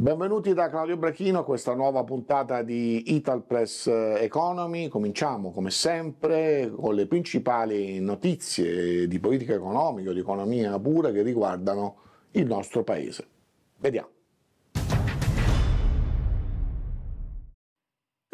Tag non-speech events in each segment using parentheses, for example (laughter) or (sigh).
Benvenuti da Claudio Brachino a questa nuova puntata di Ital Press eh, Economy. Cominciamo come sempre con le principali notizie di politica economica o di economia pura che riguardano il nostro paese. Vediamo.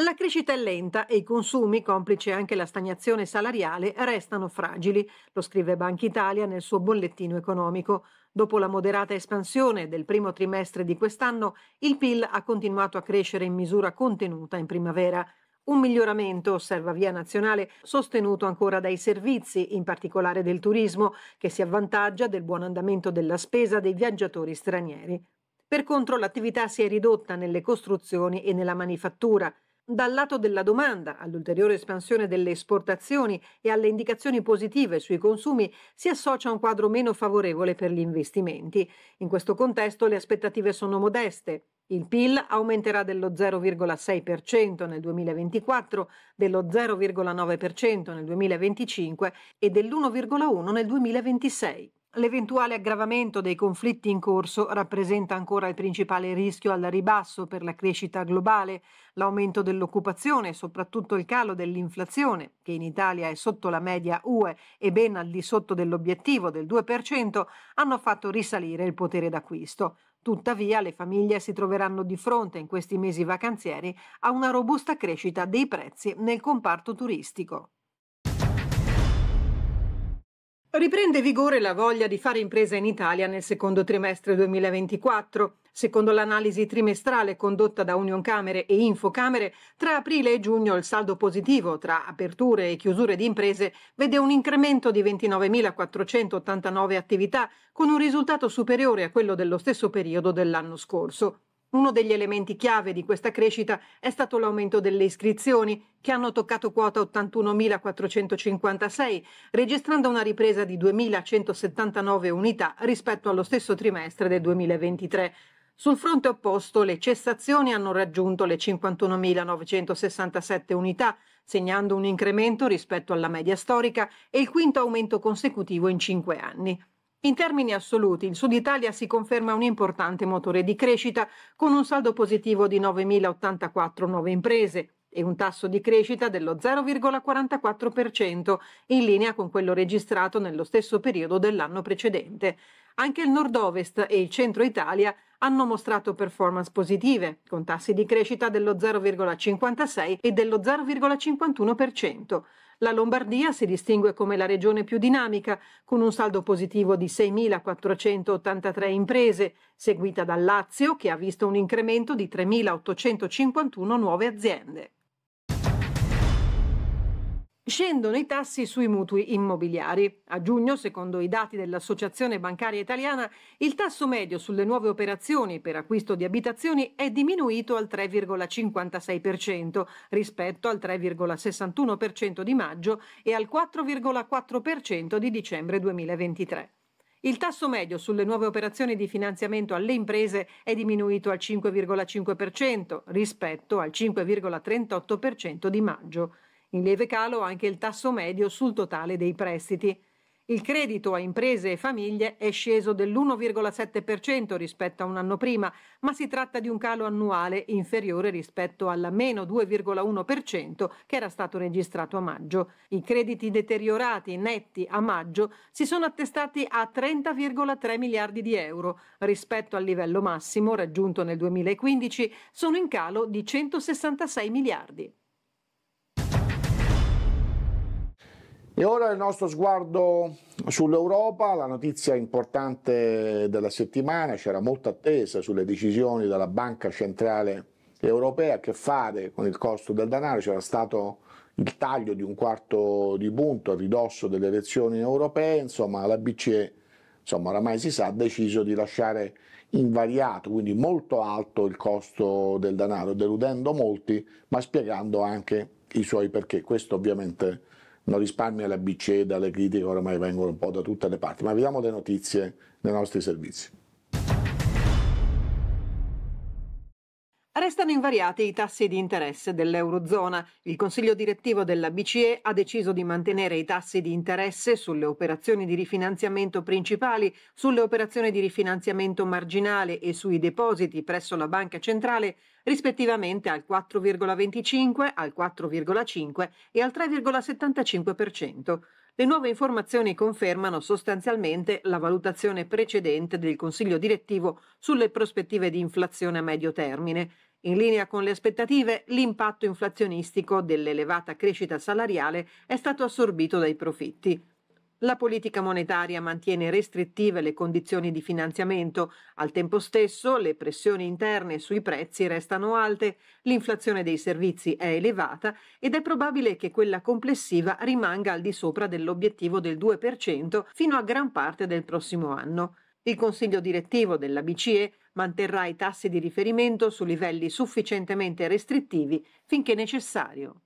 La crescita è lenta e i consumi, complice anche la stagnazione salariale, restano fragili, lo scrive Banca Italia nel suo bollettino economico. Dopo la moderata espansione del primo trimestre di quest'anno, il PIL ha continuato a crescere in misura contenuta in primavera. Un miglioramento, osserva Via Nazionale, sostenuto ancora dai servizi, in particolare del turismo, che si avvantaggia del buon andamento della spesa dei viaggiatori stranieri. Per contro l'attività si è ridotta nelle costruzioni e nella manifattura, dal lato della domanda, all'ulteriore espansione delle esportazioni e alle indicazioni positive sui consumi, si associa un quadro meno favorevole per gli investimenti. In questo contesto le aspettative sono modeste. Il PIL aumenterà dello 0,6% nel 2024, dello 0,9% nel 2025 e dell'1,1% nel 2026. L'eventuale aggravamento dei conflitti in corso rappresenta ancora il principale rischio al ribasso per la crescita globale. L'aumento dell'occupazione, e soprattutto il calo dell'inflazione, che in Italia è sotto la media UE e ben al di sotto dell'obiettivo del 2%, hanno fatto risalire il potere d'acquisto. Tuttavia le famiglie si troveranno di fronte in questi mesi vacanzieri a una robusta crescita dei prezzi nel comparto turistico. Riprende vigore la voglia di fare impresa in Italia nel secondo trimestre 2024. Secondo l'analisi trimestrale condotta da Union Camere e Infocamere, tra aprile e giugno il saldo positivo tra aperture e chiusure di imprese vede un incremento di 29.489 attività, con un risultato superiore a quello dello stesso periodo dell'anno scorso. Uno degli elementi chiave di questa crescita è stato l'aumento delle iscrizioni, che hanno toccato quota 81.456, registrando una ripresa di 2.179 unità rispetto allo stesso trimestre del 2023. Sul fronte opposto, le cessazioni hanno raggiunto le 51.967 unità, segnando un incremento rispetto alla media storica e il quinto aumento consecutivo in cinque anni. In termini assoluti, il Sud Italia si conferma un importante motore di crescita con un saldo positivo di 9.084 nuove imprese e un tasso di crescita dello 0,44%, in linea con quello registrato nello stesso periodo dell'anno precedente. Anche il nord-ovest e il centro Italia hanno mostrato performance positive, con tassi di crescita dello 0,56 e dello 0,51%. La Lombardia si distingue come la regione più dinamica, con un saldo positivo di 6.483 imprese, seguita dal Lazio che ha visto un incremento di 3.851 nuove aziende. Scendono i tassi sui mutui immobiliari. A giugno, secondo i dati dell'Associazione Bancaria Italiana, il tasso medio sulle nuove operazioni per acquisto di abitazioni è diminuito al 3,56% rispetto al 3,61% di maggio e al 4,4% di dicembre 2023. Il tasso medio sulle nuove operazioni di finanziamento alle imprese è diminuito al 5,5% rispetto al 5,38% di maggio in lieve calo anche il tasso medio sul totale dei prestiti. Il credito a imprese e famiglie è sceso dell'1,7% rispetto a un anno prima, ma si tratta di un calo annuale inferiore rispetto alla meno 2,1% che era stato registrato a maggio. I crediti deteriorati netti a maggio si sono attestati a 30,3 miliardi di euro, rispetto al livello massimo raggiunto nel 2015 sono in calo di 166 miliardi. E ora il nostro sguardo sull'Europa, la notizia importante della settimana, c'era molta attesa sulle decisioni della Banca Centrale Europea, che fare con il costo del denaro, c'era stato il taglio di un quarto di punto a ridosso delle elezioni europee, insomma la BCE, insomma oramai si sa, ha deciso di lasciare invariato, quindi molto alto il costo del denaro, deludendo molti, ma spiegando anche i suoi perché. Questo ovviamente è non risparmia la BCE dalle critiche che oramai vengono un po' da tutte le parti, ma vediamo le notizie dei nostri servizi. Restano invariati i tassi di interesse dell'Eurozona. Il Consiglio direttivo della BCE ha deciso di mantenere i tassi di interesse sulle operazioni di rifinanziamento principali, sulle operazioni di rifinanziamento marginale e sui depositi presso la Banca Centrale, rispettivamente al 4,25, al 4,5 e al 3,75%. Le nuove informazioni confermano sostanzialmente la valutazione precedente del Consiglio direttivo sulle prospettive di inflazione a medio termine. In linea con le aspettative, l'impatto inflazionistico dell'elevata crescita salariale è stato assorbito dai profitti. La politica monetaria mantiene restrittive le condizioni di finanziamento, al tempo stesso le pressioni interne sui prezzi restano alte, l'inflazione dei servizi è elevata ed è probabile che quella complessiva rimanga al di sopra dell'obiettivo del 2% fino a gran parte del prossimo anno. Il Consiglio direttivo della BCE manterrà i tassi di riferimento su livelli sufficientemente restrittivi finché necessario.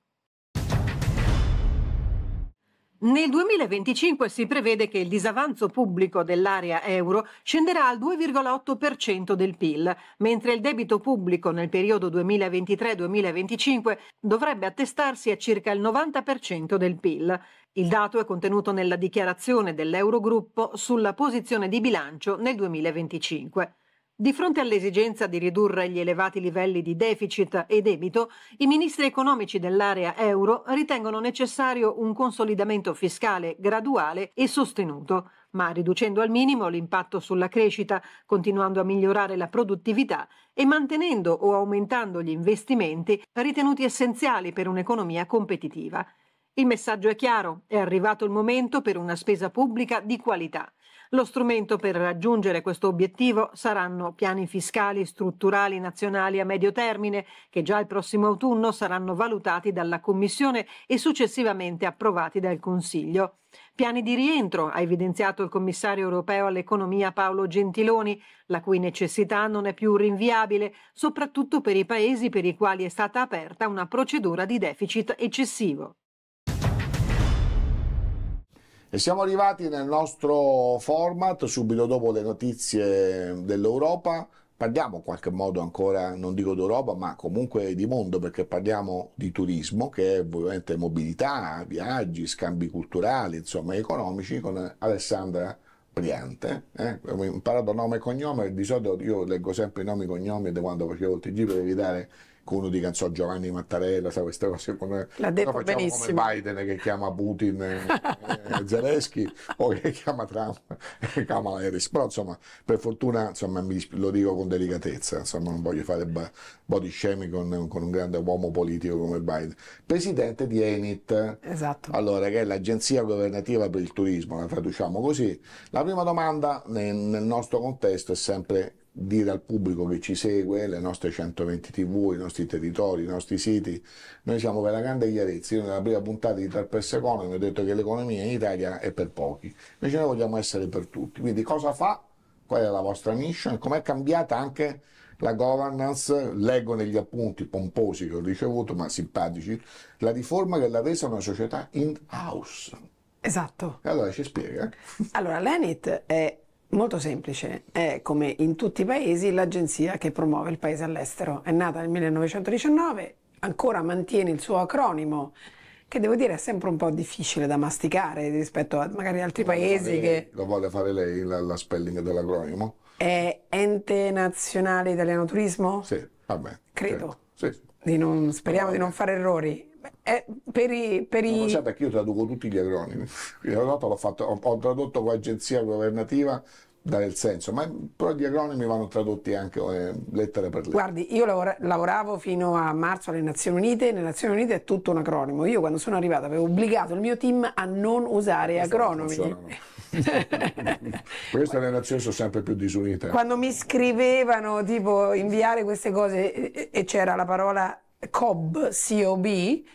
Nel 2025 si prevede che il disavanzo pubblico dell'area euro scenderà al 2,8% del PIL, mentre il debito pubblico nel periodo 2023-2025 dovrebbe attestarsi a circa il 90% del PIL. Il dato è contenuto nella dichiarazione dell'Eurogruppo sulla posizione di bilancio nel 2025. Di fronte all'esigenza di ridurre gli elevati livelli di deficit e debito, i ministri economici dell'area euro ritengono necessario un consolidamento fiscale graduale e sostenuto, ma riducendo al minimo l'impatto sulla crescita, continuando a migliorare la produttività e mantenendo o aumentando gli investimenti ritenuti essenziali per un'economia competitiva. Il messaggio è chiaro, è arrivato il momento per una spesa pubblica di qualità lo strumento per raggiungere questo obiettivo saranno piani fiscali strutturali nazionali a medio termine, che già il prossimo autunno saranno valutati dalla Commissione e successivamente approvati dal Consiglio. Piani di rientro, ha evidenziato il commissario europeo all'economia Paolo Gentiloni, la cui necessità non è più rinviabile, soprattutto per i paesi per i quali è stata aperta una procedura di deficit eccessivo. E siamo arrivati nel nostro format subito dopo le notizie dell'Europa. Parliamo in qualche modo ancora, non dico d'Europa, ma comunque di mondo, perché parliamo di turismo, che è ovviamente mobilità, viaggi, scambi culturali, insomma, economici, con Alessandra Priante. Eh? Ho imparato nome e cognome, di solito io leggo sempre i nomi e cognomi da quando facevo il TG per evitare qualcuno dica, so, Giovanni Mattarella, sa, queste cose come, L'ha detto no, benissimo. come Biden che chiama Putin eh, (laughs) Zelensky o che chiama Trump e Kamala Harris. Però insomma, per fortuna, insomma, mi, lo dico con delicatezza, insomma, non voglio fare ba- body scemi con, con, un grande uomo politico come Biden. Presidente di Enit, esatto. allora, che è l'agenzia governativa per il turismo, la traduciamo così. La prima domanda nel, nel nostro contesto è sempre dire al pubblico che ci segue, le nostre 120 tv, i nostri territori, i nostri siti, noi siamo per la grande chiarezza, io nella prima puntata di Tarpes Economy ho detto che l'economia in Italia è per pochi, invece noi vogliamo essere per tutti, quindi cosa fa, qual è la vostra mission, com'è cambiata anche la governance, leggo negli appunti pomposi che ho ricevuto, ma simpatici, la riforma che l'ha resa una società in house. Esatto. Allora ci spiega. Allora l'ENIT è Molto semplice, è come in tutti i paesi l'agenzia che promuove il paese all'estero. È nata nel 1919, ancora mantiene il suo acronimo, che devo dire è sempre un po' difficile da masticare rispetto a magari altri lo paesi fare, che... Lo vuole fare lei la, la spelling dell'acronimo? È Ente Nazionale Italiano Turismo? Sì, vabbè. Credo. Certo. Sì. Di non, speriamo di non eh. fare errori. Eh, per i, per i... Lo sapete che io traduco tutti gli acronimi. In Europa l'ho fatto, ho, tradotto con agenzia governativa dare il senso, ma però gli acronimi vanno tradotti anche eh, lettera per lettera. Guardi, io lavora, lavoravo fino a marzo alle Nazioni Unite, e nelle Nazioni Unite è tutto un acronimo. Io quando sono arrivato avevo obbligato il mio team a non usare Questa acronimi. (laughs) Queste le nazioni sono sempre più disunite. Quando mi scrivevano tipo inviare queste cose e c'era la parola COB, COB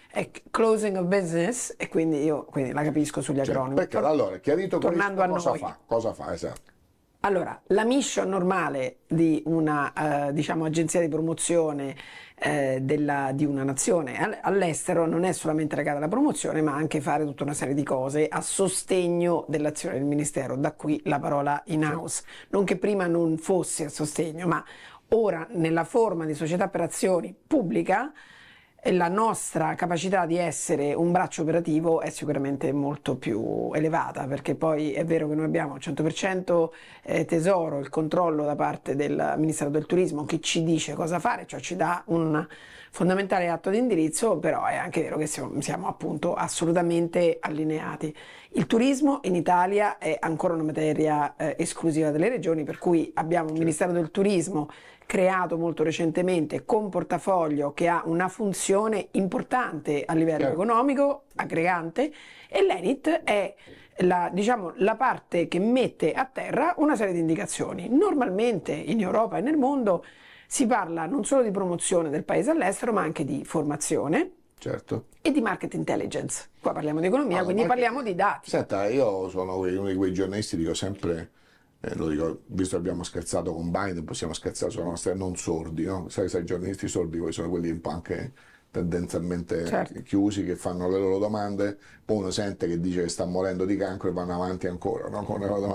è Closing of Business e quindi io quindi la capisco sugli acronimi. Cioè, perché, allora, chiarito Tornando questo, cosa noi. fa? Cosa fa, esatto. Allora, la mission normale di una eh, diciamo, agenzia di promozione eh, della, di una nazione all'estero non è solamente legata alla promozione, ma anche fare tutta una serie di cose a sostegno dell'azione del Ministero, da qui la parola in house. Non che prima non fosse a sostegno, ma Ora, nella forma di società per azioni pubblica, eh, la nostra capacità di essere un braccio operativo è sicuramente molto più elevata, perché poi è vero che noi abbiamo al 100% eh, tesoro, il controllo da parte del Ministero del Turismo che ci dice cosa fare, cioè ci dà un fondamentale atto di indirizzo, però è anche vero che siamo, siamo appunto assolutamente allineati. Il turismo in Italia è ancora una materia eh, esclusiva delle regioni, per cui abbiamo un certo. Ministero del Turismo creato molto recentemente con portafoglio che ha una funzione importante a livello Chiaro. economico, aggregante, e l'ENIT è la, diciamo, la parte che mette a terra una serie di indicazioni. Normalmente in Europa e nel mondo si parla non solo di promozione del paese all'estero, ma anche di formazione. Certo. E di market intelligence. Qua parliamo di economia, allora, quindi market... parliamo di dati. Senta, io sono uno di quei giornalisti, dico sempre eh, lo dico, visto che abbiamo scherzato con Biden, possiamo scherzare sulla nostra non sordi, no? sai, sai, i giornalisti sordi poi sono quelli un po' anche tendenzialmente certo. chiusi che fanno le loro domande, poi uno sente che dice che sta morendo di cancro e vanno avanti ancora. No?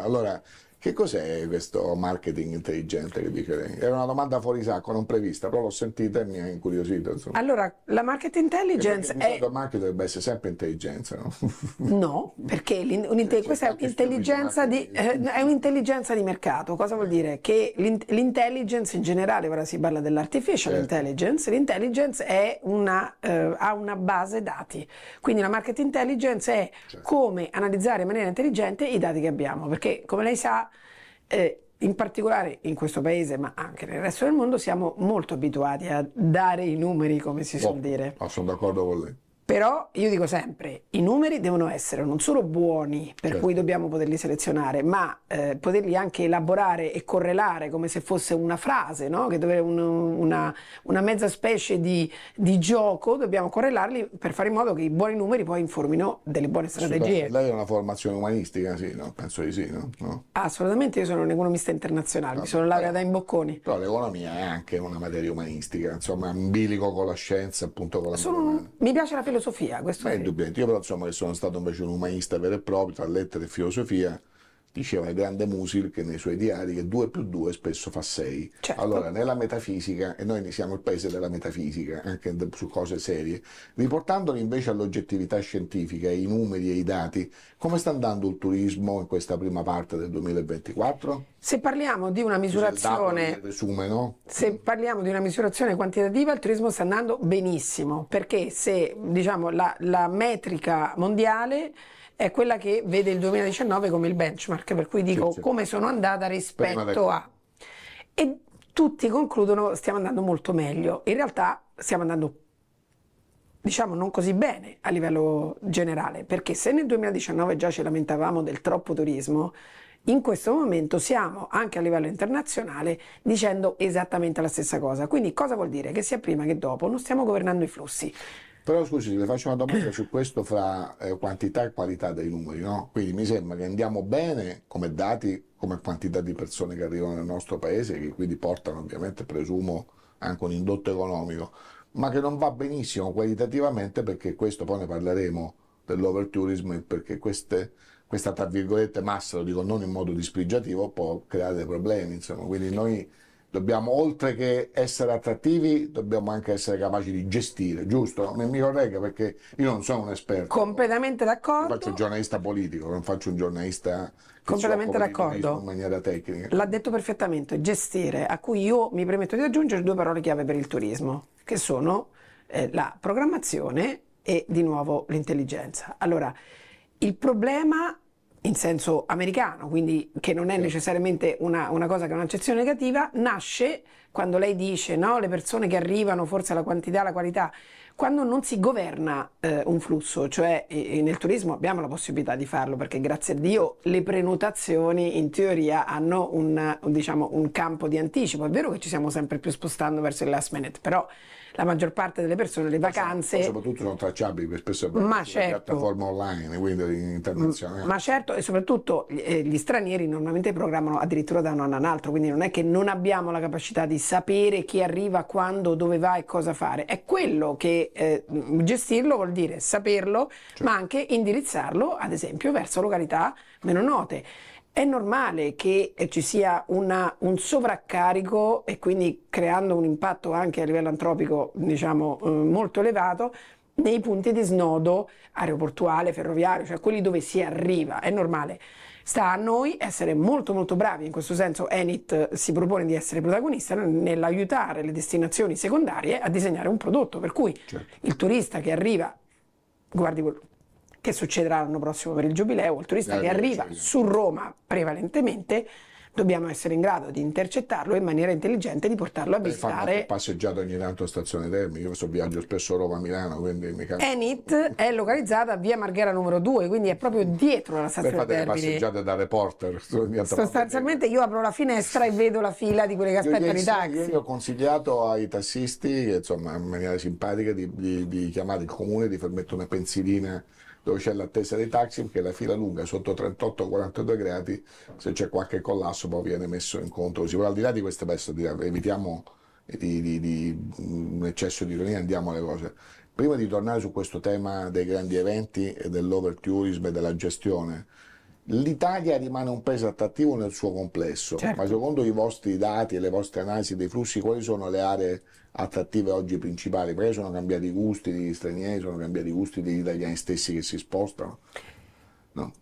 allora che cos'è questo marketing intelligente che dice lei? Era una domanda fuori sacco, non prevista, però l'ho sentita e mi ha incuriosito. Insomma. Allora, la market intelligence è... Il marketing dovrebbe essere sempre intelligenza, no? (laughs) No, perché questa cioè, certo, eh, è un'intelligenza di, eh, è di mercato. Cosa vuol dire? Che l'intelligence in generale, ora si parla dell'artificial certo. intelligence, l'intelligence una, eh, ha una base dati. Quindi la market intelligence è certo. come analizzare in maniera intelligente i dati che abbiamo, perché come lei sa eh, in particolare in questo paese, ma anche nel resto del mondo, siamo molto abituati a dare i numeri, come si no, suol oh, dire. Ma ah, sono d'accordo con lei. Però io dico sempre, i numeri devono essere non solo buoni, per certo. cui dobbiamo poterli selezionare, ma eh, poterli anche elaborare e correlare come se fosse una frase, no? che dove un, una, una, mezza specie di, di, gioco, dobbiamo correlarli per fare in modo che i buoni numeri poi informino delle buone strategie. Lei è una formazione umanistica, sì, no? penso di sì. No? no? Assolutamente, io sono un economista internazionale, no, mi sono laureata in Bocconi. Però l'economia è anche una materia umanistica, insomma, un bilico con la scienza, appunto con la... Sono, mi piace la filosofia filosofia. Questo Beh, sì. indubbiamente. Io però insomma che sono stato invece un umanista vero e proprio, tra lettere e filosofia, Diceva il grande Musil che nei suoi diari che 2 più 2 spesso fa 6. Certo. Allora, nella metafisica, e noi ne siamo il paese della metafisica, anche su cose serie, riportandoli invece all'oggettività scientifica, i numeri e i dati, come sta andando il turismo in questa prima parte del 2024? Se parliamo di una misurazione, resume, no? se parliamo di una misurazione quantitativa, il turismo sta andando benissimo, perché se diciamo, la, la metrica mondiale è quella che vede il 2019 come il benchmark York, per cui dico certo. come sono andata rispetto a... E tutti concludono stiamo andando molto meglio, in realtà stiamo andando diciamo non così bene a livello generale, perché se nel 2019 già ci lamentavamo del troppo turismo, in questo momento siamo anche a livello internazionale dicendo esattamente la stessa cosa. Quindi cosa vuol dire? Che sia prima che dopo non stiamo governando i flussi, però scusi, le faccio una domanda su questo fra eh, quantità e qualità dei numeri, no? Quindi mi sembra che andiamo bene come dati, come quantità di persone che arrivano nel nostro paese, che quindi portano ovviamente, presumo, anche un indotto economico, ma che non va benissimo qualitativamente perché questo poi ne parleremo dell'overtourism perché queste, questa tra virgolette massa, lo dico non in modo disprigiativo, può creare dei problemi, insomma, quindi noi dobbiamo oltre che essere attrattivi dobbiamo anche essere capaci di gestire giusto? mi, mi corregga perché io non sono un esperto completamente d'accordo faccio un giornalista politico non faccio un giornalista completamente d'accordo in maniera tecnica l'ha detto perfettamente gestire a cui io mi permetto di aggiungere due parole chiave per il turismo che sono eh, la programmazione e di nuovo l'intelligenza allora il problema in senso americano, quindi che non è necessariamente una, una cosa che è un'accezione negativa, nasce quando lei dice no, le persone che arrivano, forse la quantità, la qualità, quando non si governa eh, un flusso, cioè e, e nel turismo abbiamo la possibilità di farlo perché grazie a Dio le prenotazioni in teoria hanno un, un, diciamo, un campo di anticipo, è vero che ci stiamo sempre più spostando verso il last minute, però la maggior parte delle persone le vacanze. Ma soprattutto sono tracciabili per spesso è una certo. piattaforma online, quindi internazionale. Ma certo, e soprattutto gli eh, stranieri normalmente programmano addirittura da un anno all'altro, quindi non è che non abbiamo la capacità di sapere chi arriva, quando, dove va e cosa fare. È quello che eh, gestirlo vuol dire saperlo, certo. ma anche indirizzarlo, ad esempio, verso località meno note. È normale che eh, ci sia una, un sovraccarico e quindi creando un impatto anche a livello antropico diciamo, eh, molto elevato nei punti di snodo aeroportuale, ferroviario, cioè quelli dove si arriva, è normale. Sta a noi essere molto molto bravi, in questo senso Enit eh, si propone di essere protagonista nell'aiutare le destinazioni secondarie a disegnare un prodotto, per cui certo. il turista che arriva, guardi quello che succederà l'anno prossimo per il Giubileo, il turista che arriva su Roma prevalentemente, dobbiamo essere in grado di intercettarlo in maniera intelligente di portarlo a eh, visitare. Fare passeggiata ogni tanto a Stazione Termi, io viaggio spesso Roma-Milano, quindi mica... Enit è localizzata a via Marghera numero 2, quindi è proprio dietro la Stazione Beh, fate Termini. passeggiate da reporter. (laughs) Sostanzialmente io apro la finestra e vedo la fila di quelli che aspettano i taxi. Io ho consigliato ai tassisti, insomma, in maniera simpatica, di, di, di chiamare il comune, di far mettere una pensilina dove c'è l'attesa dei taxi perché la fila lunga sotto 38-42 gradi, se c'è qualche collasso poi viene messo in conto così. Però al di là di queste bestie, evitiamo di, di, di, un eccesso di ironia, andiamo alle cose. Prima di tornare su questo tema dei grandi eventi e dell'overtourism e della gestione, L'Italia rimane un paese attrattivo nel suo complesso, certo. ma secondo i vostri dati e le vostre analisi dei flussi, quali sono le aree attrattive oggi principali? Perché sono cambiati i gusti degli stranieri, sono cambiati i gusti degli italiani stessi che si spostano? No.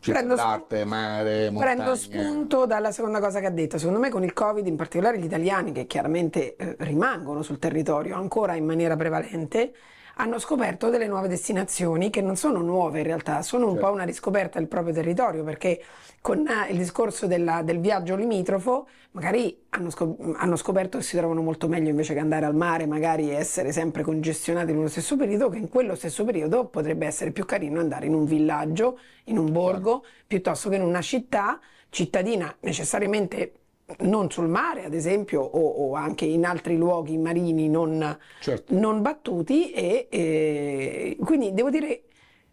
prendo, arte, mare, montagna. prendo spunto dalla seconda cosa che ha detto. Secondo me con il Covid, in particolare gli italiani che chiaramente eh, rimangono sul territorio ancora in maniera prevalente, hanno scoperto delle nuove destinazioni che non sono nuove in realtà, sono un certo. po' una riscoperta del proprio territorio perché con eh, il discorso della, del viaggio limitrofo magari hanno, scop- hanno, scoperto che si trovano molto meglio invece che andare al mare magari essere sempre congestionati nello stesso periodo che in quello stesso periodo potrebbe essere più carino andare in un villaggio, in un borgo, certo. piuttosto che in una città cittadina necessariamente non sul mare ad esempio o, o, anche in altri luoghi marini non, certo. non battuti e, e, quindi devo dire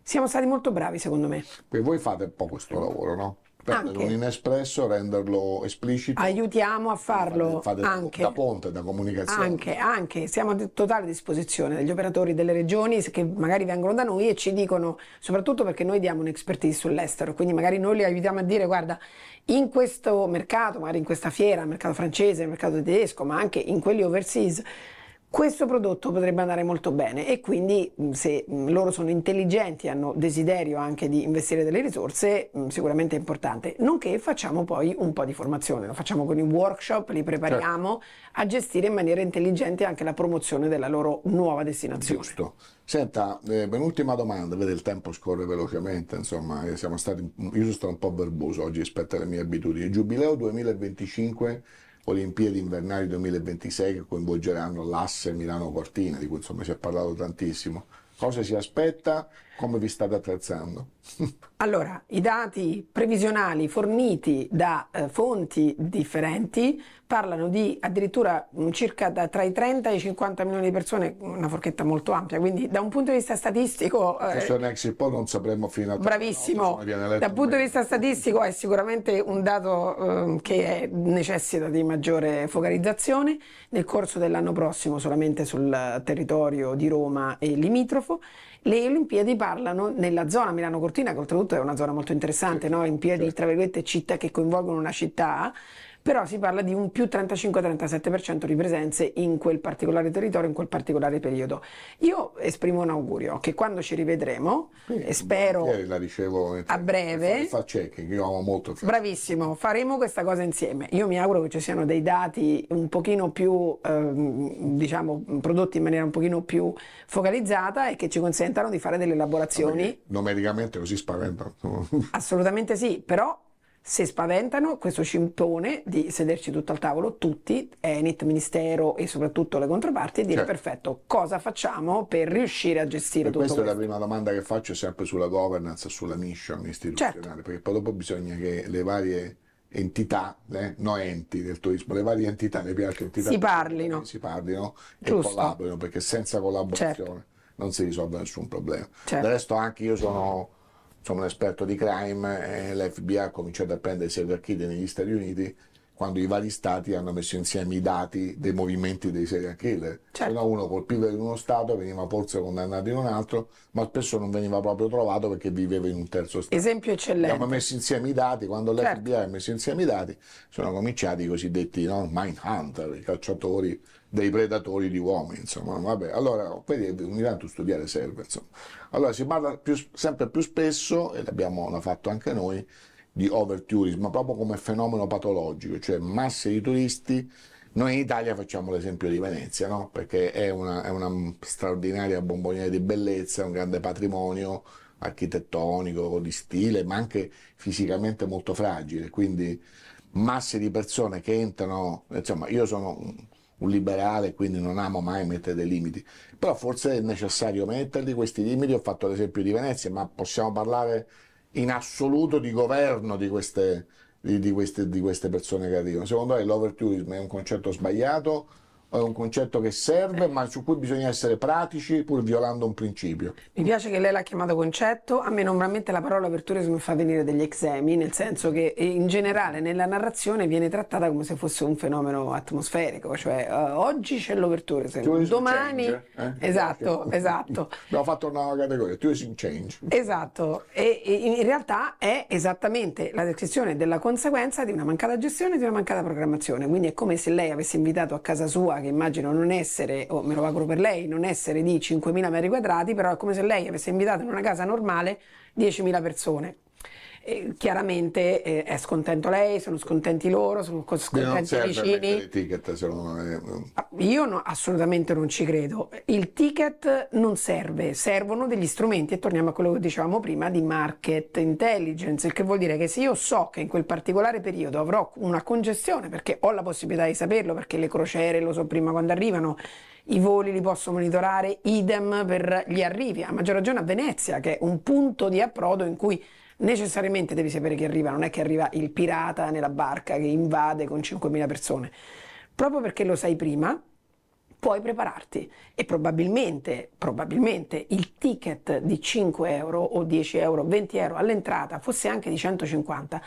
siamo stati molto bravi secondo me. E voi fate un po' questo lavoro no? Prendere anche. un inespresso, renderlo esplicito. Aiutiamo a farlo fate, fate anche. da ponte, da comunicazione. Anche, anche, siamo a totale disposizione degli operatori delle regioni che magari vengono da noi e ci dicono, soprattutto perché noi diamo un'expertise sull'estero, quindi magari noi li aiutiamo a dire guarda in questo mercato, magari in questa fiera, mercato francese, mercato tedesco, ma anche in quelli overseas, questo prodotto potrebbe andare molto bene e quindi se loro sono intelligenti, e hanno desiderio anche di investire delle risorse, sicuramente è importante. Nonché facciamo poi un po' di formazione, lo facciamo con i workshop, li prepariamo certo. a gestire in maniera intelligente anche la promozione della loro nuova destinazione. Giusto. Senta, eh, ultima domanda, vede il tempo scorre velocemente, insomma, eh, siamo stati, io sono stato un po' verboso oggi rispetto alle mie abitudini. Giubileo 2025 Olimpiadi invernali 2026 che coinvolgeranno l'asse Milano-Cortina, di cui insomma si è parlato tantissimo. Cosa si aspetta? come vi state attrezzando? (laughs) allora, i dati previsionali forniti da eh, fonti differenti parlano di addirittura mm, circa tra i 30 e i 50 milioni di persone, una forchetta molto ampia, quindi da un punto di vista statistico... Eh, Questo è un exit poll, non sapremo fino a... Bravissimo, dal punto di vista statistico è sicuramente un dato eh, che è, necessita di maggiore focalizzazione, nel corso dell'anno prossimo solamente sul eh, territorio di Roma e limitrofo le Olimpiadi parlano nella zona Milano-Cortina, che oltretutto è una zona molto interessante, sì, no? Olimpiadi, certo. tra virgolette, città che coinvolgono una città, però si parla di un più 35-37% di presenze in quel particolare territorio, in quel particolare periodo. Io esprimo un augurio che quando ci rivedremo, sì, e spero eh, la ricevo eh, a breve, fa checking, io amo molto Bravissimo, faremo questa cosa insieme. Io mi auguro che ci siano dei dati un pochino più, ehm, diciamo, prodotti in maniera un pochino più focalizzata e che ci consentano di fare delle elaborazioni. Numericamente così spaventano. Assolutamente sì, però si spaventano, questo ci impone di sederci tutto al tavolo, tutti, Enit, Ministero e soprattutto le controparti, e dire certo. perfetto, cosa facciamo per riuscire a gestire e tutto questo? Questa è la prima domanda che faccio sempre sulla governance, sulla mission istituzionale, certo. perché poi dopo bisogna che le varie entità, eh, no enti del turismo, le varie entità, le piace entità, si parlino, si parlino e collaborino, perché senza collaborazione certo. non si risolve nessun problema. Certo. Del resto anche io sono sono un esperto di crime e l'FBI ha cominciato a prendere Silver Kid negli Stati Uniti quando i vari stati hanno messo insieme i dati dei movimenti dei serial killer. Certo. Però uno colpiva in uno stato, veniva forse condannato in un altro, ma spesso non veniva proprio trovato perché viveva in un terzo stato. Esempio eccellente. Abbiamo messo insieme i dati, quando l'FBI certo. ha messo insieme i dati, sono cominciati i cosiddetti no, mind hunter, i cacciatori dei predatori di uomini, insomma, vabbè, allora, vedi, ogni tanto studiare serve, insomma. Allora si parla più, sempre più spesso, e l'abbiamo fatto anche noi, di overturismo, proprio come fenomeno patologico, cioè masse di turisti. Noi in Italia facciamo l'esempio di Venezia, no? perché è una, è una straordinaria bomboniera di bellezza, un grande patrimonio architettonico, di stile, ma anche fisicamente molto fragile, quindi masse di persone che entrano, insomma io sono un liberale, quindi non amo mai mettere dei limiti, però forse è necessario metterli questi limiti, ho fatto l'esempio di Venezia, ma possiamo parlare in assoluto di governo di queste, di, di, queste, di queste persone che arrivano. Secondo me l'overturismo è un concetto sbagliato è un concetto che serve, ma su cui bisogna essere pratici pur violando un principio. Mi piace che lei l'ha chiamato concetto, a me normalmente la parola aperturismo mi fa venire degli exemi, nel senso che eh, in generale nella narrazione viene trattata come se fosse un fenomeno atmosferico, cioè uh, oggi c'è l'overturism, domani... Change, eh? Esatto, esatto. (laughs) Abbiamo fatto una nuova categoria, tourism change. Esatto, e, e in realtà è esattamente la descrizione della conseguenza di una mancata gestione e di una mancata programmazione, quindi è come se lei avesse invitato a casa sua che immagino non essere, o oh, me lo auguro per lei, non essere di 5.000 metri quadrati, però è come se lei avesse invitato in una casa normale 10.000 persone. E chiaramente eh, è scontento lei, sono scontenti loro, sono scontenti i certo, vicini. Ticket, è... Ah, io no, assolutamente non ci credo. Il ticket non serve, servono degli strumenti e torniamo a quello che dicevamo prima di market intelligence, il che vuol dire che se io so che in quel particolare periodo avrò una congestione perché ho la possibilità di saperlo perché le crociere lo so prima quando arrivano, i voli li posso monitorare, idem per gli arrivi, a maggior ragione a Venezia che è un punto di approdo in cui necessariamente devi sapere chi arriva, non è che arriva il pirata nella barca che invade con 5.000 persone. Proprio perché lo sai prima, puoi prepararti e probabilmente, probabilmente, il ticket di 5 euro o 10 euro, 20 euro all'entrata, fosse anche di 150,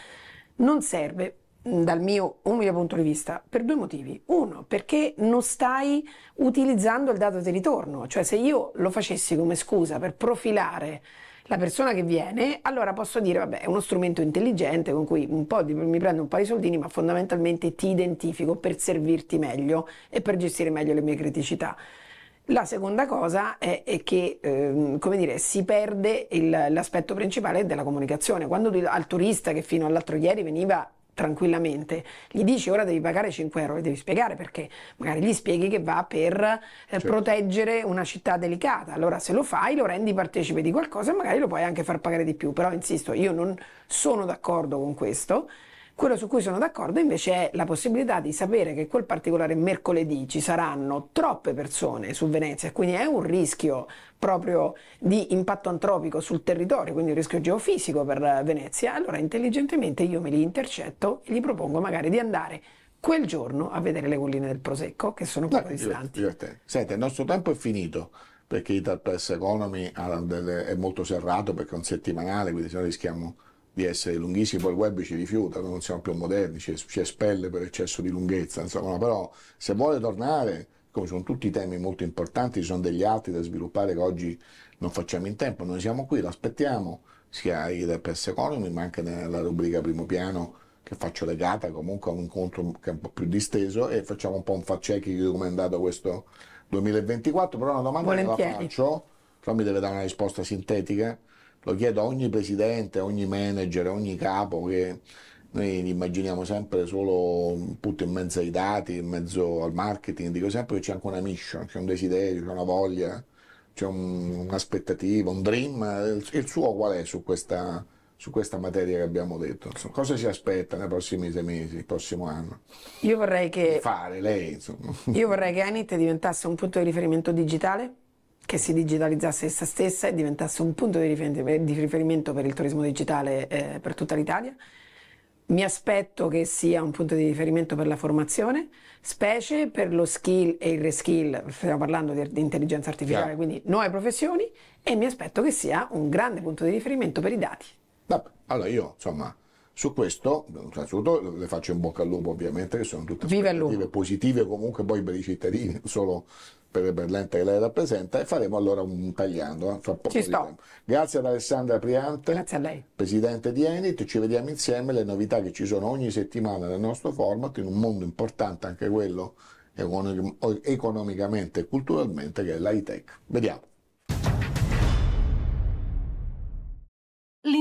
non serve mm, dal mio umile punto di vista per due motivi. Uno, perché non stai utilizzando il dato di ritorno, cioè se io lo facessi come scusa per profilare la persona che viene, allora posso dire, vabbè, è uno strumento intelligente con cui di, mi prendo un po' di soldini, ma fondamentalmente ti identifico per servirti meglio e per gestire meglio le mie criticità. La seconda cosa è, è che ehm, dire, si perde il, l'aspetto principale della comunicazione. Quando tu, al turista che fino all'altro ieri veniva tranquillamente, gli dici ora devi pagare 5 euro e devi spiegare perché, magari gli spieghi che va per eh, certo. proteggere una città delicata, allora se lo fai lo rendi partecipe di qualcosa e magari lo puoi anche far pagare di più, però insisto, io non sono d'accordo con questo quello su cui sono d'accordo invece è la possibilità di sapere che quel particolare mercoledì ci saranno troppe persone su Venezia, quindi è un rischio proprio di impatto antropico sul territorio, quindi un rischio geofisico per Venezia, allora intelligentemente io me li intercetto e gli propongo magari di andare quel giorno a vedere le colline del Prosecco che sono poco ah, distanti. Senti, il nostro tempo è finito perché Ital Press Economy è molto serrato perché è un settimanale, quindi se no rischiamo di essere lunghissimi, poi il web ci rifiuta, non siamo più moderni, ci, ci espelle per eccesso di lunghezza, insomma, però se vuole tornare, come sono tutti temi molto importanti, ci sono degli altri da sviluppare che oggi non facciamo in tempo, noi siamo qui, l'aspettiamo, sia ai PS Economy, ma anche nella rubrica primo piano che faccio legata comunque a un incontro che è un po' più disteso e facciamo un po' un fact di come è andato questo 2024, però una domanda Volentieri. che la faccio, però mi deve dare una risposta sintetica lo chiedo a ogni presidente, a ogni manager, a ogni capo che noi immaginiamo sempre solo tutto in mezzo ai dati, in mezzo al marketing, dico sempre che c'è anche una mission, c'è un desiderio, c'è una voglia, c'è un'aspettativa, un, dream, il suo qual è su questa, su questa materia che abbiamo detto. Insomma, cosa si aspetta nei prossimi sei mesi, il prossimo anno? Io vorrei che... Fare lei, insomma. Io vorrei che Anit diventasse un punto di riferimento digitale che si digitalizzasse essa stessa e diventasse un punto di riferimento per il turismo digitale eh, per tutta l'Italia. Mi aspetto che sia un punto di riferimento per la formazione, specie per lo skill e il reskill, stiamo parlando di, di intelligenza artificiale, yeah. quindi nuove professioni, e mi aspetto che sia un grande punto di riferimento per i dati. Vabbè, allora io insomma su questo, innanzitutto cioè, le faccio in bocca al lupo ovviamente, che sono tutte Vive positive comunque poi per i cittadini, solo per, l'ente che lei rappresenta e faremo allora un tagliando. Eh, Grazie ad Alessandra Priante, presidente di Enit, ci vediamo insieme le novità che ci sono ogni settimana nel nostro format, in un mondo importante anche quello economicamente e culturalmente che è l'high tech. Vediamo.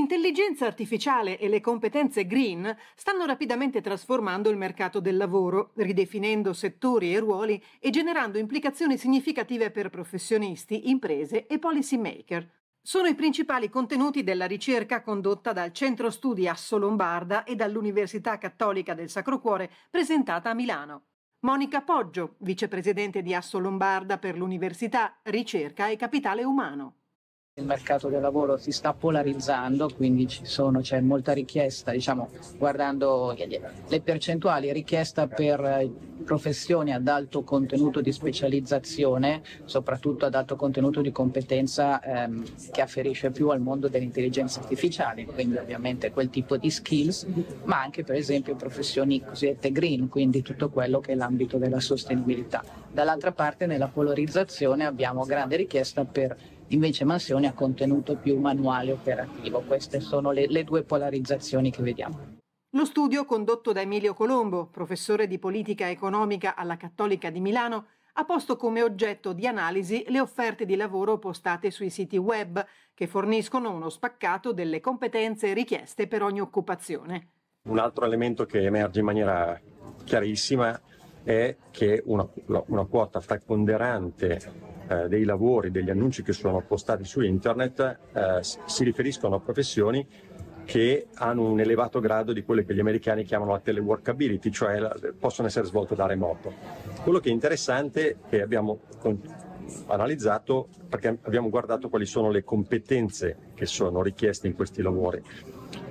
L'intelligenza artificiale e le competenze green stanno rapidamente trasformando il mercato del lavoro, ridefinendo settori e ruoli e generando implicazioni significative per professionisti, imprese e policy maker. Sono i principali contenuti della ricerca condotta dal Centro Studi Asso Lombarda e dall'Università Cattolica del Sacro Cuore presentata a Milano. Monica Poggio, vicepresidente di Asso Lombarda per l'Università, Ricerca e Capitale Umano. Il mercato del lavoro si sta polarizzando, quindi sono, c'è molta richiesta, diciamo, guardando le percentuali, richiesta per eh, professioni ad alto contenuto di specializzazione, soprattutto ad alto contenuto di competenza ehm, che afferisce più al mondo dell'intelligenza artificiale, quindi ovviamente quel tipo di skills, ma anche per esempio professioni cosiddette green, quindi tutto quello che è l'ambito della sostenibilità. Dall'altra parte nella polarizzazione abbiamo grande richiesta per invece Mansioni ha contenuto più manuale operativo. Queste sono le, le due polarizzazioni che vediamo. Lo studio condotto da Emilio Colombo, professore di politica economica alla Cattolica di Milano, ha posto come oggetto di analisi le offerte di lavoro postate sui siti web, che forniscono uno spaccato delle competenze richieste per ogni occupazione. Un altro elemento che emerge in maniera chiarissima è che una, una quota preponderante eh, dei lavori, degli annunci che sono postati su internet eh, si riferiscono a professioni che hanno un elevato grado di quelle che gli americani chiamano la teleworkability, cioè la, possono essere svolte da remoto. Quello che è interessante, che abbiamo con, analizzato, perché abbiamo guardato quali sono le competenze che sono richieste in questi lavori.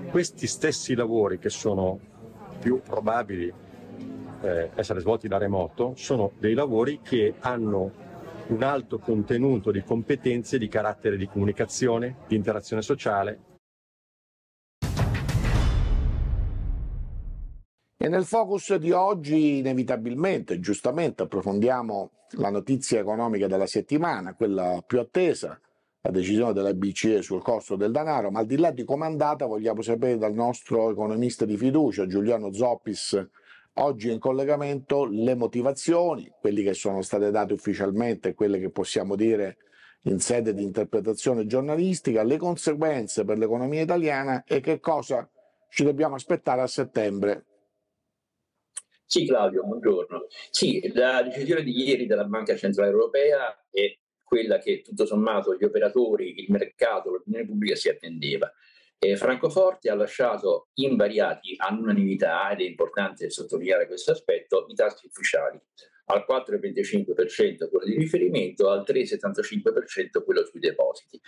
Questi stessi lavori che sono più probabili eh, essere svolti da remoto sono dei lavori che hanno un alto contenuto di competenze di carattere di comunicazione, di interazione sociale. E nel focus di oggi, inevitabilmente, giustamente, approfondiamo la notizia economica della settimana, quella più attesa, la decisione della BCE sul costo del denaro, ma al di là di comandata vogliamo sapere dal nostro economista di fiducia, Giuliano Zoppis, Oggi in collegamento le motivazioni, quelli che sono state date ufficialmente, quelle che possiamo dire in sede di interpretazione giornalistica, le conseguenze per l'economia italiana e che cosa ci dobbiamo aspettare a settembre. Sì, Claudio, buongiorno. Sì, la decisione di ieri della Banca Centrale Europea è quella che tutto sommato gli operatori, il mercato, l'opinione pubblica si attendeva. E Francoforte ha lasciato invariati all'unanimità, ed è importante sottolineare questo aspetto, i taschi ufficiali al 4,25% quello di riferimento, al 3,75% quello sui depositi.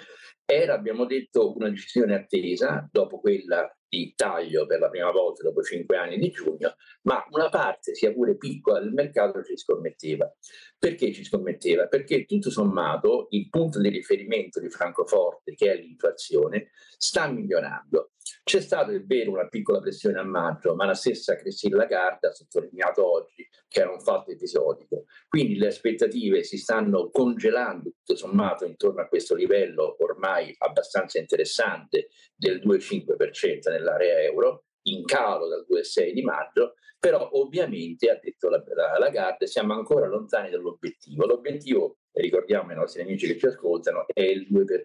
Era, abbiamo detto, una decisione attesa dopo quella di taglio per la prima volta dopo cinque anni di giugno, ma una parte, sia pure piccola, del mercato ci scommetteva. Perché ci scommetteva? Perché tutto sommato il punto di riferimento di Francoforte, che è l'inflazione, sta migliorando. C'è stata, è vero, una piccola pressione a maggio, ma la stessa Cristina Lagarde ha sottolineato oggi che era un fatto episodico. Quindi le aspettative si stanno congelando, tutto sommato, intorno a questo livello ormai abbastanza interessante del 2,5% nell'area euro, in calo dal 2,6 di maggio, però ovviamente, ha detto la, la siamo ancora lontani dall'obiettivo. L'obiettivo, ricordiamo ai nostri amici che ci ascoltano, è il 2%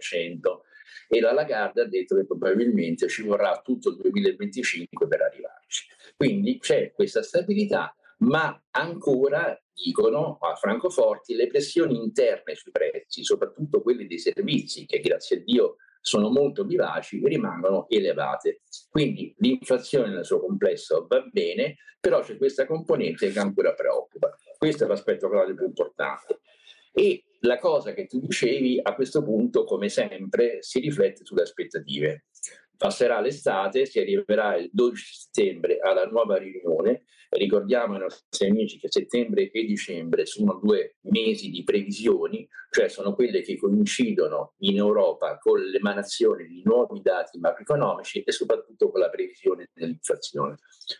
e la Lagarde ha detto che probabilmente ci vorrà tutto il 2025 per arrivarci. Quindi c'è questa stabilità, ma ancora dicono a Francoforti le pressioni interne sui prezzi, soprattutto quelle dei servizi, che grazie a Dio sono molto vivaci, rimangono elevate. Quindi l'inflazione nel suo complesso va bene, però c'è questa componente che ancora preoccupa. Questo è l'aspetto più importante. E la cosa che tu dicevi a questo punto, come sempre, si riflette sulle aspettative. Passerà l'estate, si arriverà il 12 settembre alla nuova riunione. Ricordiamo ai nostri amici che settembre e dicembre sono due mesi di previsioni, cioè sono quelle che coincidono in Europa con l'emanazione di nuovi dati macroeconomici e soprattutto con la previsione dell'inflazione.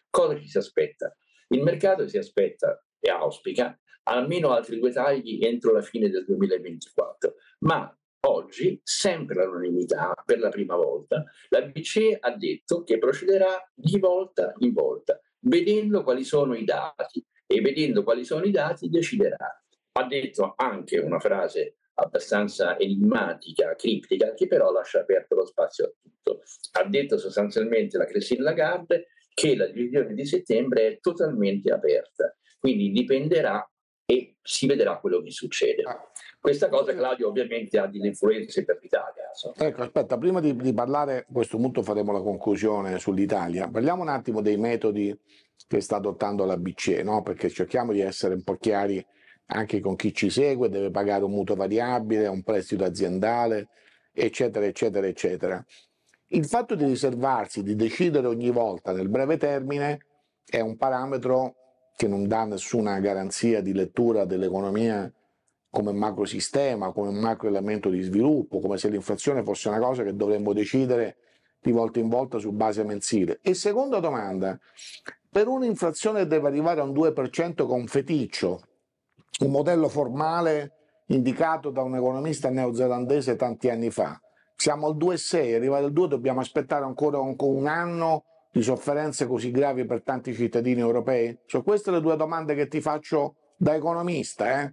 Cosa ci si aspetta? Il mercato si aspetta e auspica almeno altri due tagli entro la fine del 2024. Ma Oggi, sempre all'unanimità, per la prima volta, la BCE ha detto che procederà di volta in volta, vedendo quali sono i dati e vedendo quali sono i dati deciderà. Ha detto anche una frase abbastanza enigmatica, criptica, che però lascia aperto lo spazio a tutto. Ha detto sostanzialmente la Christine Lagarde che la decisione di settembre è totalmente aperta, quindi dipenderà e si vedrà quello che succede. Ah. Questa cosa, Claudio, ovviamente ha delle influenze per l'Italia. So. Ecco, aspetta, prima di, di, parlare, a questo punto faremo la conclusione sull'Italia. Parliamo un attimo dei metodi che sta adottando la BCE, no? perché cerchiamo di essere un po' chiari anche con chi ci segue, deve pagare un mutuo variabile, un prestito aziendale, eccetera, eccetera, eccetera. Il fatto di riservarsi, di decidere ogni volta nel breve termine, è un parametro che non dà nessuna garanzia di lettura dell'economia come macrosistema, come macro elemento di sviluppo, come se l'inflazione fosse una cosa che dovremmo decidere di volta in volta su base mensile. E seconda domanda, per un'inflazione che deve arrivare a un 2% con feticcio, un modello formale indicato da un economista neozelandese tanti anni fa, siamo al 2,6, arrivare al 2 dobbiamo aspettare ancora un, un anno di sofferenze così gravi per tanti cittadini europei? Sono queste le due domande che ti faccio da economista. Eh?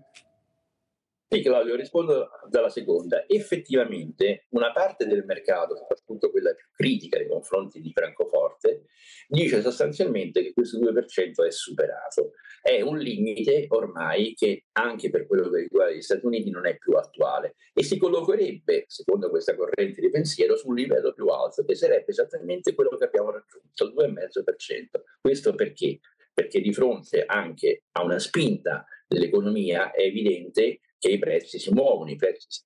Sì, Claudio, rispondo dalla seconda. Effettivamente una parte del mercato, soprattutto quella più critica nei confronti di Francoforte, dice sostanzialmente che questo 2% è superato è un limite ormai che anche per quello che riguarda gli Stati Uniti non è più attuale e si collocherebbe, secondo questa corrente di pensiero, su un livello più alto che sarebbe esattamente quello che abbiamo raggiunto, il 2,5%. Questo perché? Perché di fronte anche a una spinta dell'economia è evidente che i prezzi si muovono, i prezzi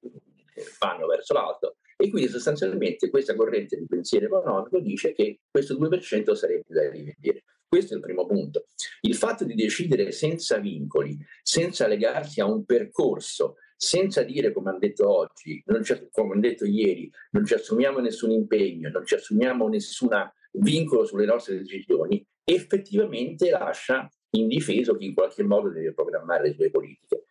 vanno verso l'alto e quindi sostanzialmente questa corrente di pensiero economico dice che questo 2% sarebbe da rivedere. Questo è il primo punto. Il fatto di decidere senza vincoli, senza legarsi a un percorso, senza dire, come hanno detto oggi, ci, come hanno detto ieri, non ci assumiamo nessun impegno, non ci assumiamo nessun vincolo sulle nostre decisioni, effettivamente lascia indifeso chi in qualche modo deve programmare le sue politiche.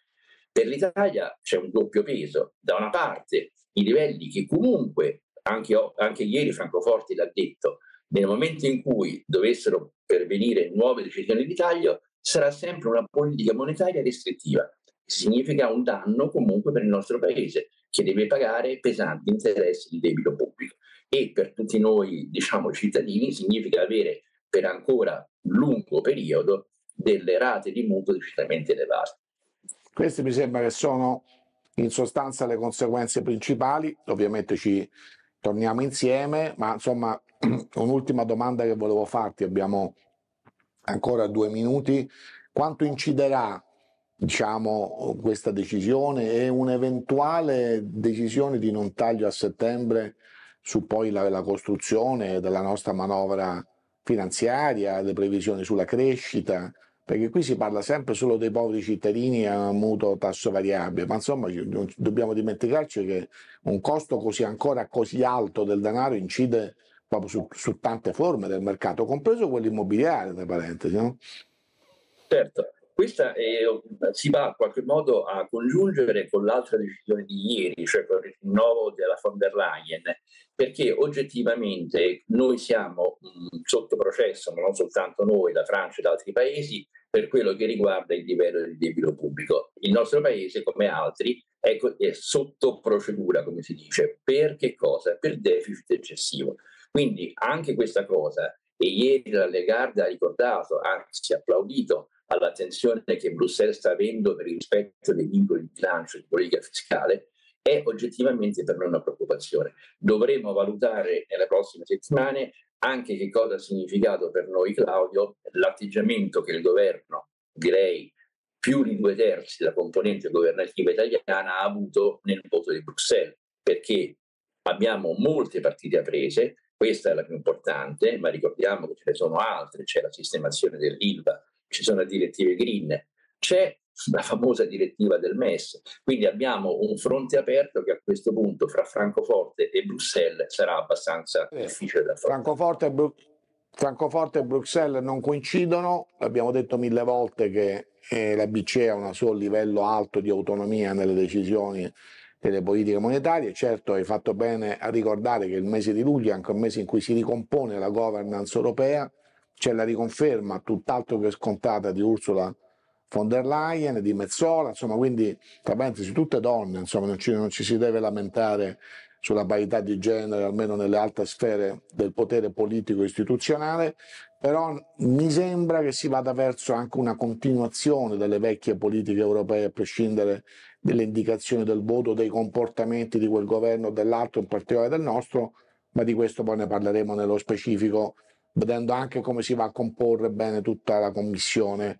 Per l'Italia c'è un doppio peso. Da una parte i livelli che comunque, anche, anche ieri Francoforti l'ha detto, nel momento in cui dovessero pervenire nuove decisioni di taglio, sarà sempre una politica monetaria restrittiva. Significa un danno comunque per il nostro paese, che deve pagare pesanti interessi di debito pubblico. E per tutti noi, diciamo, cittadini, significa avere per ancora lungo periodo delle rate di mutuo decisamente elevate. Queste mi sembra che sono in sostanza le conseguenze principali, ovviamente ci torniamo insieme, ma insomma (clears throat) un'ultima domanda che volevo farti, abbiamo ancora due minuti, quanto inciderà diciamo, questa decisione e un'eventuale decisione di non taglio a settembre su poi la, la costruzione della nostra manovra finanziaria, le previsioni sulla crescita? perché qui si parla sempre solo dei poveri cittadini a mutuo tasso variabile, ma insomma non dobbiamo dimenticarci che un costo così ancora così alto del denaro incide proprio su, su tante forme del mercato, compreso quello immobiliare, tra parentesi. No? Certo, questa è, si va in qualche modo a congiungere con l'altra decisione di ieri, cioè con il rinnovo della von der Leyen, perché oggettivamente noi siamo mh, mm, sotto processo, ma non soltanto noi, la Francia e altri paesi, per quello che riguarda il livello di debito pubblico. Il nostro paese, come altri, è, ecco, è sotto procedura, come si dice, per che cosa? Per deficit eccessivo. Quindi anche questa cosa, e ieri la Legarda ha ricordato, anzi applaudito, all'attenzione che Bruxelles sta avendo per il rispetto dei vincoli di bilancio e di politica fiscale, è oggettivamente per noi una preoccupazione. Dovremo valutare nelle prossime settimane anche che cosa ha significato per noi, Claudio, l'atteggiamento che il governo, direi più di due terzi della componente governativa italiana, ha avuto nel voto di Bruxelles, perché abbiamo molte partite apprese, questa è la più importante, ma ricordiamo che ce ne sono altre, c'è la sistemazione dell'ILVA, ci sono le direttive green, c'è sulla famosa direttiva del MES. Quindi abbiamo un fronte aperto che a questo punto fra Francoforte e Bruxelles sarà abbastanza eh, difficile da fare. Francoforte e, Bru- Francoforte e, Bruxelles non coincidono, l'abbiamo detto mille volte che eh, la BCE ha un suo livello alto di autonomia nelle decisioni delle politiche monetarie. Certo, hai fatto bene a ricordare che il mese di luglio è anche un mese in cui si ricompone la governance europea, c'è la riconferma tutt'altro che scontata di Ursula von der Leyen, di Mezzola, insomma, quindi tra parentesi tutte donne, insomma, non ci, non ci, si deve lamentare sulla parità di genere, almeno nelle alte sfere del potere politico istituzionale, però mi sembra che si vada verso anche una continuazione delle vecchie politiche europee, a prescindere delle indicazioni del voto, dei comportamenti di quel governo o dell'altro, in particolare del nostro, ma di questo poi ne parleremo nello specifico, vedendo anche come si va a comporre bene tutta la commissione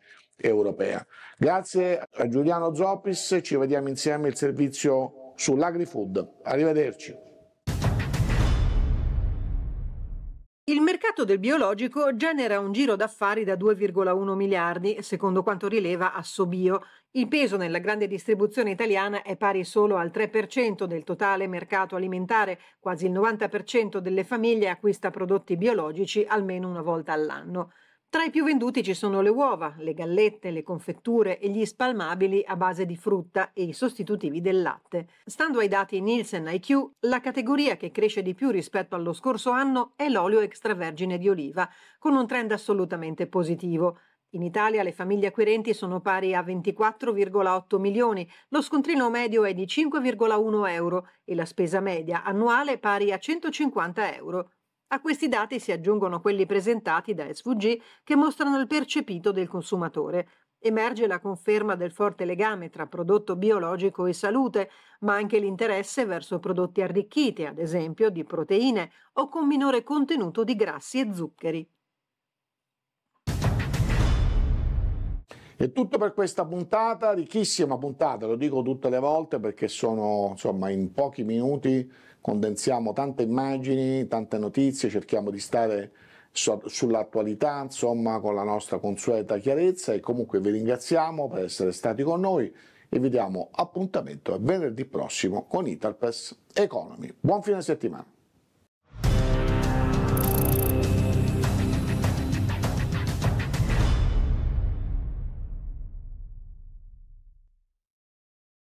europea. Grazie a Giuliano Zopis, ci vediamo insieme il servizio sull'agrifood. Arrivederci. Il mercato del biologico genera un giro d'affari da 2,1 miliardi, secondo quanto rileva Assobio. Il peso nella grande distribuzione italiana è pari solo al 3% del totale mercato alimentare, quasi il 90% delle famiglie acquista prodotti biologici almeno una volta all'anno. Tra i più venduti ci sono le uova, le gallette, le confetture e gli spalmabili a base di frutta e i sostitutivi del latte. Stando ai dati Nielsen IQ, la categoria che cresce di più rispetto allo scorso anno è l'olio extravergine di oliva, con un trend assolutamente positivo. In Italia le famiglie acquirenti sono pari a 24,8 milioni, lo scontrino medio è di 5,1 euro e la spesa media annuale pari a 150 euro. A questi dati si aggiungono quelli presentati da SVG che mostrano il percepito del consumatore. Emerge la conferma del forte legame tra prodotto biologico e salute, ma anche l'interesse verso prodotti arricchiti, ad esempio di proteine o con minore contenuto di grassi e zuccheri. È tutto per questa puntata, ricchissima puntata, lo dico tutte le volte perché sono insomma in pochi minuti condensiamo tante immagini, tante notizie, cerchiamo di stare su, sull'attualità, insomma, con la nostra consueta chiarezza e comunque vi ringraziamo per essere stati con noi e vi diamo appuntamento a venerdì prossimo con Italpes Economy. Buon fine settimana!